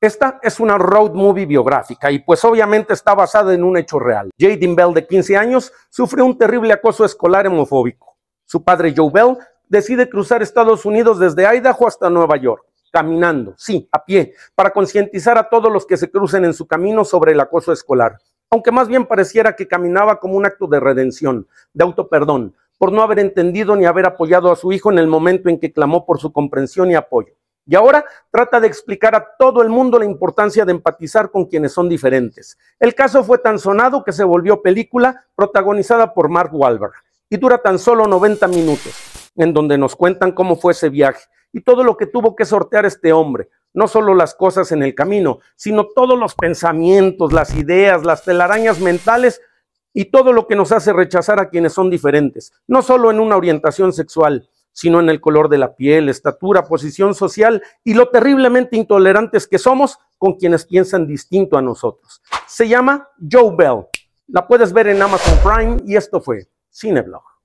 Esta es una road movie biográfica y pues obviamente está basada en un hecho real. Jaden Bell, de 15 años, sufre un terrible acoso escolar homofóbico. Su padre Joe Bell decide cruzar Estados Unidos desde Idaho hasta Nueva York, caminando, sí, a pie, para concientizar a todos los que se crucen en su camino sobre el acoso escolar. Aunque más bien pareciera que caminaba como un acto de redención, de autoperdón, por no haber entendido ni haber apoyado a su hijo en el momento en que clamó por su comprensión y apoyo. Y ahora trata de explicar a todo el mundo la importancia de empatizar con quienes son diferentes. El caso fue tan sonado que se volvió película protagonizada por Mark Wahlberg y dura tan solo 90 minutos, en donde nos cuentan cómo fue ese viaje y todo lo que tuvo que sortear este hombre, no solo las cosas en el camino, sino todos los pensamientos, las ideas, las telarañas mentales y todo lo que nos hace rechazar a quienes son diferentes, no solo en una orientación sexual, sino en el color de la piel, estatura, posición social y lo terriblemente intolerantes que somos con quienes piensan distinto a nosotros. Se llama Joe Bell. La puedes ver en Amazon Prime y esto fue Cineblog.